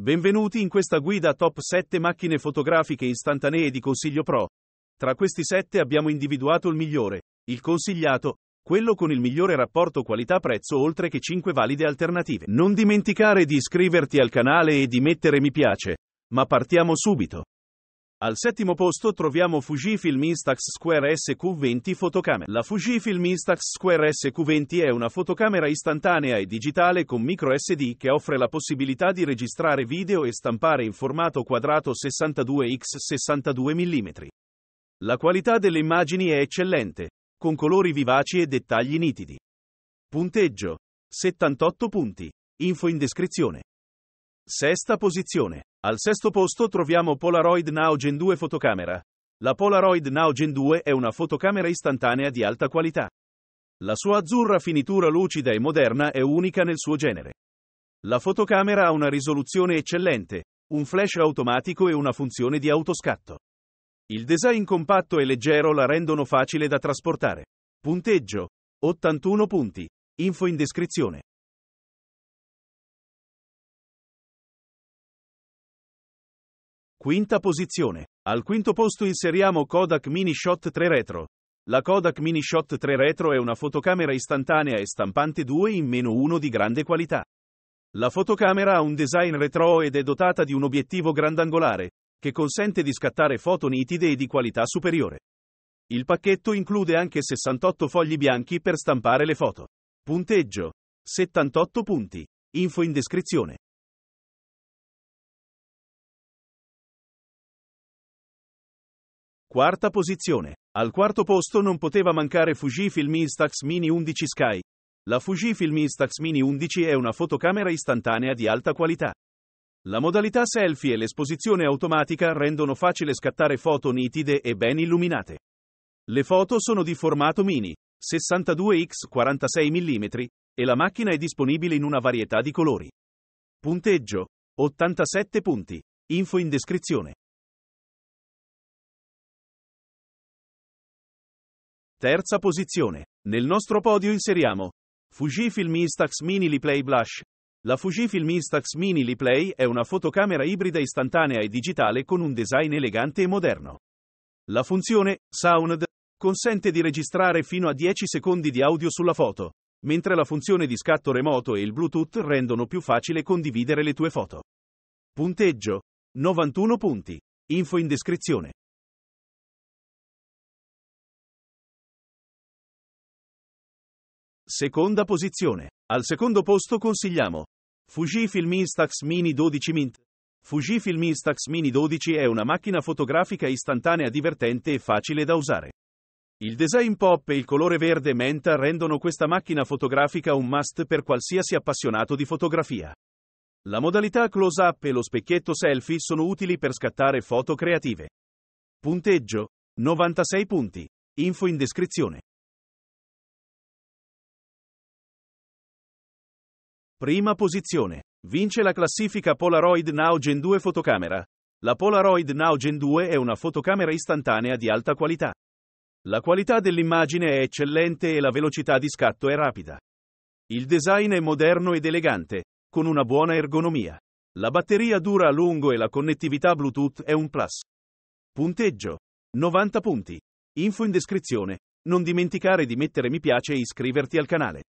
Benvenuti in questa guida top 7 macchine fotografiche istantanee di Consiglio Pro. Tra questi 7 abbiamo individuato il migliore, il consigliato, quello con il migliore rapporto qualità-prezzo oltre che 5 valide alternative. Non dimenticare di iscriverti al canale e di mettere mi piace. Ma partiamo subito. Al settimo posto troviamo Fujifilm Instax Square SQ20 fotocamera. La Fujifilm Instax Square SQ20 è una fotocamera istantanea e digitale con micro SD che offre la possibilità di registrare video e stampare in formato quadrato 62x62 mm. La qualità delle immagini è eccellente, con colori vivaci e dettagli nitidi. Punteggio 78 punti. Info in descrizione. Sesta posizione. Al sesto posto troviamo Polaroid Now Gen 2 fotocamera. La Polaroid Now Gen 2 è una fotocamera istantanea di alta qualità. La sua azzurra finitura lucida e moderna è unica nel suo genere. La fotocamera ha una risoluzione eccellente, un flash automatico e una funzione di autoscatto. Il design compatto e leggero la rendono facile da trasportare. Punteggio 81 punti. Info in descrizione. Quinta posizione. Al quinto posto inseriamo Kodak Mini Shot 3 Retro. La Kodak Mini Shot 3 Retro è una fotocamera istantanea e stampante 2 in meno 1 di grande qualità. La fotocamera ha un design retro ed è dotata di un obiettivo grandangolare, che consente di scattare foto nitide e di qualità superiore. Il pacchetto include anche 68 fogli bianchi per stampare le foto. Punteggio 78 punti. Info in descrizione. Quarta posizione. Al quarto posto non poteva mancare Fujifilm Instax Mini 11 Sky. La Fujifilm Instax Mini 11 è una fotocamera istantanea di alta qualità. La modalità selfie e l'esposizione automatica rendono facile scattare foto nitide e ben illuminate. Le foto sono di formato mini, 62x46 mm, e la macchina è disponibile in una varietà di colori. Punteggio 87 punti. Info in descrizione. Terza posizione. Nel nostro podio inseriamo Fujifilm Instax Mini Replay Blush. La Fujifilm Instax Mini Replay è una fotocamera ibrida istantanea e digitale con un design elegante e moderno. La funzione Sound consente di registrare fino a 10 secondi di audio sulla foto, mentre la funzione di scatto remoto e il Bluetooth rendono più facile condividere le tue foto. Punteggio 91 punti. Info in descrizione. Seconda posizione. Al secondo posto consigliamo Fujifilm Instax Mini 12 Mint. Fujifilm Instax Mini 12 è una macchina fotografica istantanea divertente e facile da usare. Il design pop e il colore verde menta rendono questa macchina fotografica un must per qualsiasi appassionato di fotografia. La modalità close-up e lo specchietto selfie sono utili per scattare foto creative. Punteggio 96 punti. Info in descrizione. Prima posizione. Vince la classifica Polaroid Now Gen 2 fotocamera. La Polaroid Now Gen 2 è una fotocamera istantanea di alta qualità. La qualità dell'immagine è eccellente e la velocità di scatto è rapida. Il design è moderno ed elegante, con una buona ergonomia. La batteria dura a lungo e la connettività Bluetooth è un plus. Punteggio. 90 punti. Info in descrizione. Non dimenticare di mettere mi piace e iscriverti al canale.